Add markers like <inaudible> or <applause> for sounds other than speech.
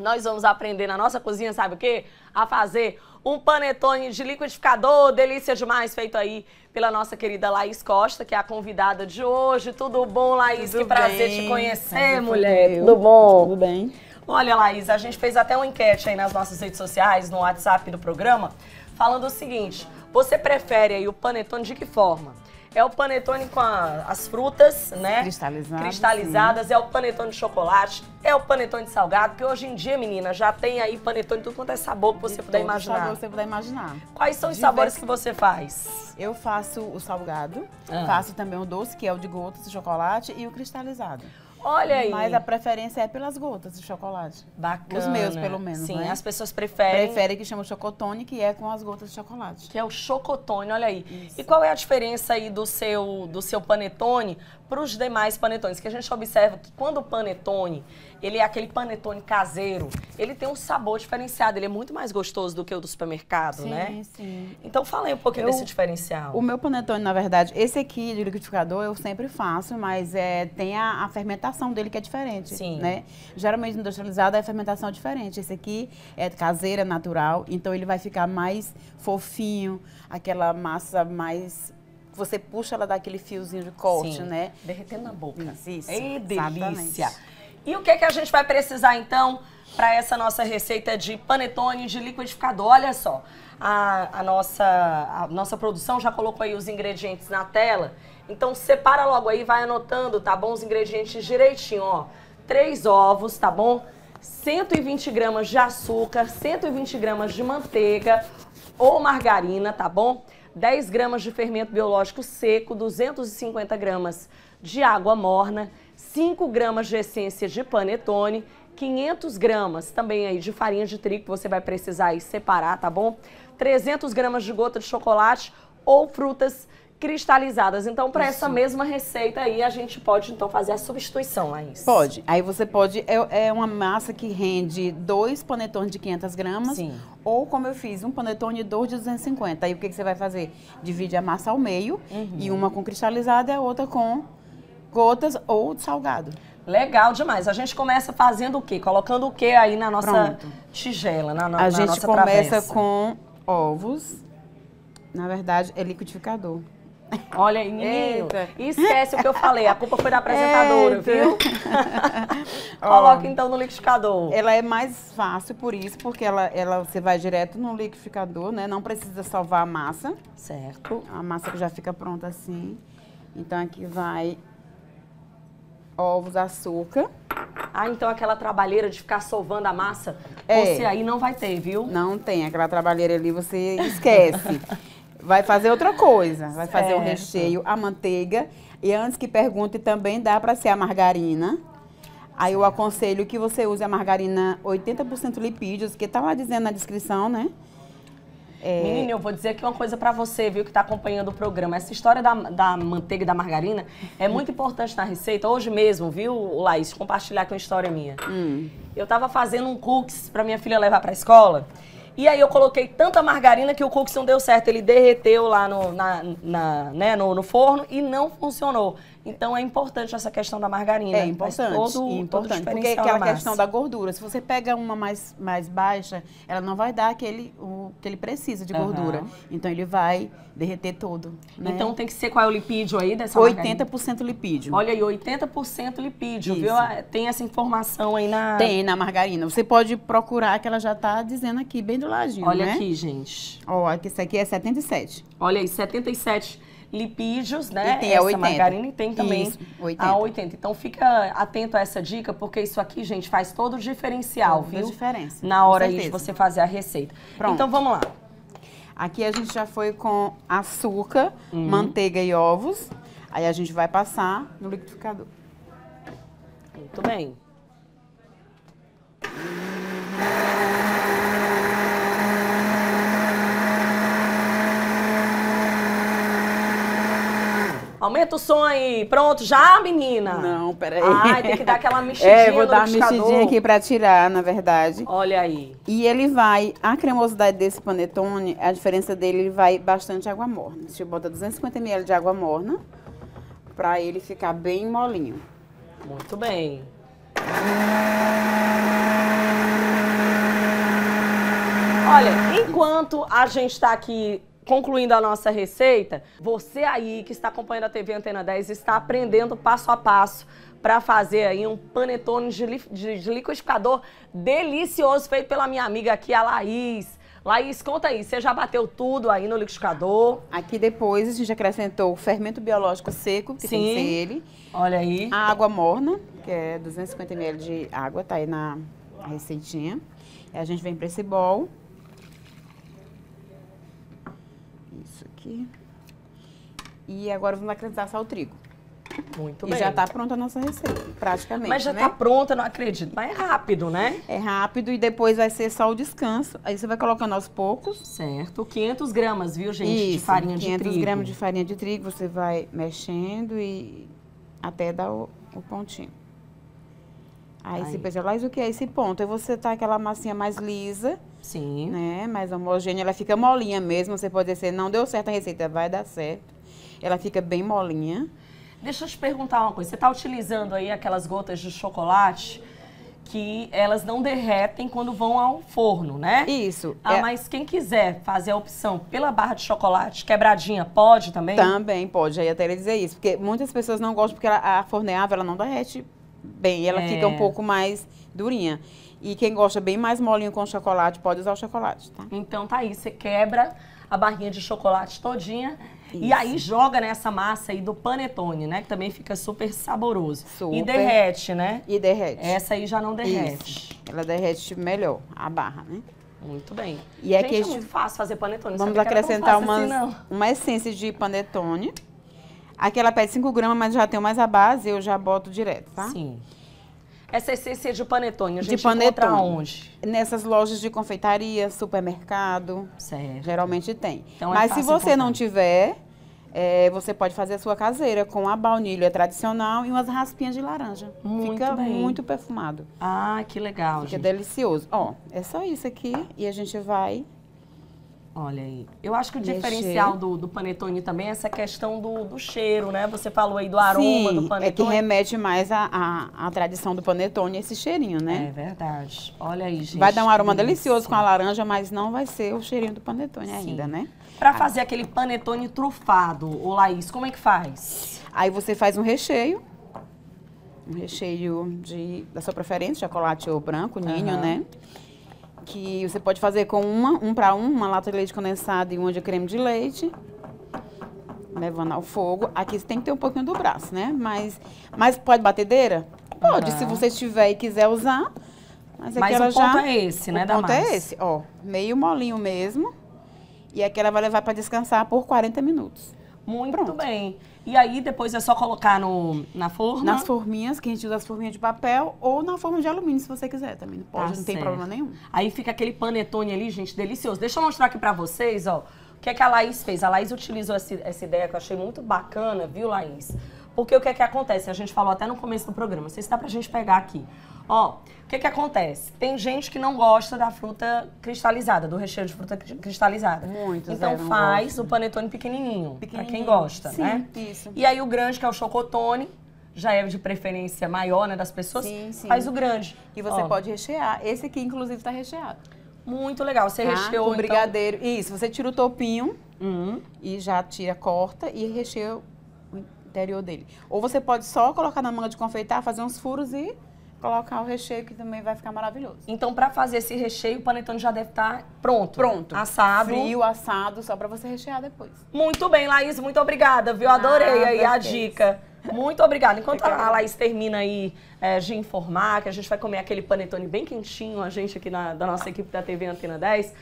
Nós vamos aprender na nossa cozinha, sabe o quê? A fazer um panetone de liquidificador, delícia demais, feito aí pela nossa querida Laís Costa, que é a convidada de hoje. Tudo bom, Laís? Tudo que prazer te conhecer, mulher. Tudo bom? Tudo bem. Olha, Laís, a gente fez até uma enquete aí nas nossas redes sociais, no WhatsApp do programa, falando o seguinte: você prefere aí o panetone de que forma? É o panetone com a, as frutas, né? Cristalizadas. Cristalizadas. Sim. É o panetone de chocolate. É o panetone de salgado. Porque hoje em dia, menina, já tem aí panetone tudo quanto é sabor que você de puder imaginar. Sabor que você puder imaginar. Quais são os sabores que você faz? Eu faço o salgado. Ah. Faço também o doce, que é o de gotas de chocolate. E o cristalizado. Olha aí. Mas a preferência é pelas gotas de chocolate. Bacana. Os meus, pelo menos. Sim, né? as pessoas preferem. Preferem que chama chocotone, que é com as gotas de chocolate. Que é o chocotone, olha aí. Isso. E qual é a diferença aí do seu, do seu panetone para os demais panetones? Que a gente observa que quando o panetone ele é aquele panetone caseiro. Ele tem um sabor diferenciado, ele é muito mais gostoso do que o do supermercado, sim, né? Sim, sim. Então fala aí um pouquinho eu, desse diferencial. O meu panetone, na verdade, esse aqui de liquidificador eu sempre faço, mas é, tem a, a fermentação dele que é diferente, sim. né? Geralmente industrializado é fermentação diferente. Esse aqui é caseira, natural, então ele vai ficar mais fofinho, aquela massa mais você puxa, ela dá aquele fiozinho de corte, Sim. né? Derretendo na boca. Isso. É delícia. Exatamente. E o que, é que a gente vai precisar, então, para essa nossa receita de panetone de liquidificador? Olha só, a, a, nossa, a nossa produção já colocou aí os ingredientes na tela. Então, separa logo aí, vai anotando, tá bom? Os ingredientes direitinho, ó. Três ovos, tá bom? 120 gramas de açúcar, 120 gramas de manteiga ou margarina, tá bom? 10 gramas de fermento biológico seco, 250 gramas de água morna, 5 gramas de essência de panetone, 500 gramas também aí de farinha de trigo que você vai precisar aí separar, tá bom? 300 gramas de gota de chocolate ou frutas cristalizadas. Então, para essa mesma receita aí, a gente pode, então, fazer a substituição, Laís. Pode. Aí você pode... É, é uma massa que rende dois panetones de 500 gramas. Sim. Ou, como eu fiz, um panetone e dois de 250. Aí, o que, que você vai fazer? Divide a massa ao meio. Uhum. E uma com cristalizada e a outra com gotas ou salgado. Legal demais. A gente começa fazendo o quê? Colocando o quê aí na nossa Pronto. tigela, na, na, a na nossa A gente começa travessa. com ovos. Na verdade, é liquidificador. Olha aí, menino. Esquece o que eu falei. A culpa foi da apresentadora, Eita. viu? <laughs> Coloca então no liquidificador. Ela é mais fácil por isso, porque ela, ela, você vai direto no liquidificador, né? Não precisa salvar a massa. Certo. A massa que já fica pronta assim. Então aqui vai ovos, açúcar. Ah, então aquela trabalheira de ficar sovando a massa, é. você aí não vai ter, viu? Não tem, aquela trabalheira ali você esquece. <laughs> vai fazer outra coisa, vai certo. fazer o recheio, a manteiga. E antes que pergunte, também dá para ser a margarina. Aí eu aconselho que você use a margarina 80% lipídios, que tá lá dizendo na descrição, né? É... Menina, eu vou dizer aqui uma coisa para você, viu, que está acompanhando o programa. Essa história da, da manteiga e da margarina é hum. muito importante na receita. Hoje mesmo, viu, Laís, compartilhar com a história minha. Hum. Eu estava fazendo um cookies para minha filha levar para a escola. E aí eu coloquei tanta margarina que o cookies não deu certo. Ele derreteu lá no, na, na né, no, no forno e não funcionou. Então é importante essa questão da margarina. É importante. Todo, importante todo porque é aquela questão da gordura. Se você pega uma mais, mais baixa, ela não vai dar aquele o que ele precisa de gordura. Uhum. Então ele vai derreter todo. Né? Então tem que ser qual é o lipídio aí dessa 80% margarina? lipídio. Olha aí, 80% lipídio, Isso. viu? Ah, tem essa informação aí na Tem na margarina. Você pode procurar que ela já está dizendo aqui bem do ladinho, Olha né? aqui, gente. Ó, oh, isso aqui é 77. Olha aí, 77 Lipídios, né? E tem essa a 80. margarina e tem também isso, 80. a 80. Então fica atento a essa dica, porque isso aqui, gente, faz todo o diferencial, Toda viu? A diferença. Na hora aí de você fazer a receita. Pronto. Então vamos lá. Aqui a gente já foi com açúcar, uhum. manteiga e ovos. Aí a gente vai passar no liquidificador. Muito bem. Aumenta o som aí. Pronto, já, menina? Não, peraí. Ai, tem que dar aquela mexidinha <laughs> É, eu vou dar uma mexidinha aqui pra tirar, na verdade. Olha aí. E ele vai, a cremosidade desse panetone, a diferença dele, ele vai bastante água morna. Se eu bota 250 ml de água morna pra ele ficar bem molinho. Muito bem. Olha, enquanto a gente está aqui concluindo a nossa receita, você aí que está acompanhando a TV Antena 10 está aprendendo passo a passo para fazer aí um panetone de, de, de liquidificador delicioso feito pela minha amiga aqui, a Laís. Laís, conta aí, você já bateu tudo aí no liquidificador? Aqui depois a gente acrescentou o fermento biológico seco, que Sim. tem que ser ele. Olha aí. A água morna, que é 250 ml de água, tá aí na receitinha. E a gente vem para esse bol. aqui. E agora vamos acrescentar o trigo. Muito e bem. E já está pronta a nossa receita, praticamente. Mas já está né? pronta, não acredito. Mas é rápido, né? É rápido e depois vai ser só o descanso. Aí você vai colocando aos poucos. Certo. 500 gramas, viu, gente, Isso, de farinha de trigo. 500 gramas de farinha de trigo. Você vai mexendo e até dar o, o pontinho. Aí, você pensa, mas o que é esse ponto? É você tá aquela massinha mais lisa. Sim. Né? Mais homogênea. Ela fica molinha mesmo. Você pode dizer, não deu certo a receita, vai dar certo. Ela fica bem molinha. Deixa eu te perguntar uma coisa. Você está utilizando aí aquelas gotas de chocolate que elas não derretem quando vão ao forno, né? Isso. Ah, é... mas quem quiser fazer a opção pela barra de chocolate quebradinha, pode também? Também pode. Aí até ele dizer isso. Porque muitas pessoas não gostam porque a forneável ela não derrete bem. Ela é. fica um é. pouco mais durinha. E quem gosta bem mais molinho com chocolate, pode usar o chocolate, tá? Então tá aí, você quebra a barrinha de chocolate todinha isso. E aí joga nessa massa aí do panetone, né? Que também fica super saboroso. Super. E derrete, né? E derrete. Essa aí já não derrete. Isso. Ela derrete melhor a barra, né? Muito bem. E é Gente, é que é muito fácil fazer panetone. Vamos acrescentar assim, umas, assim, uma essência de panetone. Aqui ela pede 5 gramas, mas já tenho mais a base, eu já boto direto, tá? Sim. Essa essência é de panetone, a gente de panetone. onde? Nessas lojas de confeitaria, supermercado. Certo. Geralmente tem. Então é Mas é se você não tiver, é, você pode fazer a sua caseira com a baunilha tradicional e umas raspinhas de laranja. Muito Fica bem. muito perfumado. Ah, que legal, Fica gente. delicioso. Ó, é só isso aqui e a gente vai Olha aí. Eu acho que o diferencial do, do, panetone também é essa questão do, do, cheiro, né? Você falou aí do aroma Sim, do panetone. é que remete mais à a, a, a, tradição do panetone, esse cheirinho, né? É verdade. Olha aí, gente. Vai dar um aroma delicioso com a laranja, mas não vai ser o cheirinho do panetone Sim. ainda, né? Para ah. fazer aquele panetone trufado, ô Laís, como é que faz? Aí você faz um recheio. Um recheio de, da sua preferência, chocolate ou branco, ninho, uhum. né? que você pode fazer com uma, um para um, uma lata de leite condensado e uma de creme de leite. Levando ao fogo. Aqui você tem que ter um pouquinho do braço, né? Mas, mas pode batedeira? Pode, uhum. se você tiver e quiser usar. Mas, mas o ponto é esse, né, Damares? O ponto é esse, ó. Meio molinho mesmo. E aqui ela vai levar para descansar por 40 minutos. Muito Pronto. bem. E aí depois é só colocar no, na forma? Nas forminhas, que a gente usa as forminhas de papel ou na forma de alumínio, se você quiser também. Não pode, tá não certo. tem problema nenhum. Aí fica aquele panetone ali, gente, delicioso. Deixa eu mostrar aqui pra vocês, ó. O que, é que a Laís fez? A Laís utilizou essa, essa ideia que eu achei muito bacana, viu, Laís? Porque o que é que acontece? A gente falou até no começo do programa, não sei se dá pra gente pegar aqui. Ó, o que é que acontece? Tem gente que não gosta da fruta cristalizada, do recheio de fruta cristalizada. Muito, é, Então faz o panetone pequenininho, pequenininho, pra quem gosta, Sim, né? isso. E aí o grande, que é o chocotone, já é de preferência maior, né, das pessoas, sim, sim. faz o grande. E você Ó. pode rechear. Esse aqui, inclusive, está recheado. Muito legal. Você tá? recheou, um então. brigadeiro. Isso, você tira o topinho uhum. e já tira, corta e recheia interior dele. Ou você pode só colocar na manga de confeitar, fazer uns furos e colocar o recheio que também vai ficar maravilhoso. Então, para fazer esse recheio, o panetone já deve estar tá pronto. Pronto. Assado. Frio, assado, só para você rechear depois. Muito bem, Laís, muito obrigada, viu? Adorei ah, aí a dica. Muito obrigada. Enquanto a Laís termina aí é, de informar, que a gente vai comer aquele panetone bem quentinho, a gente aqui na, da nossa equipe da TV Antena 10,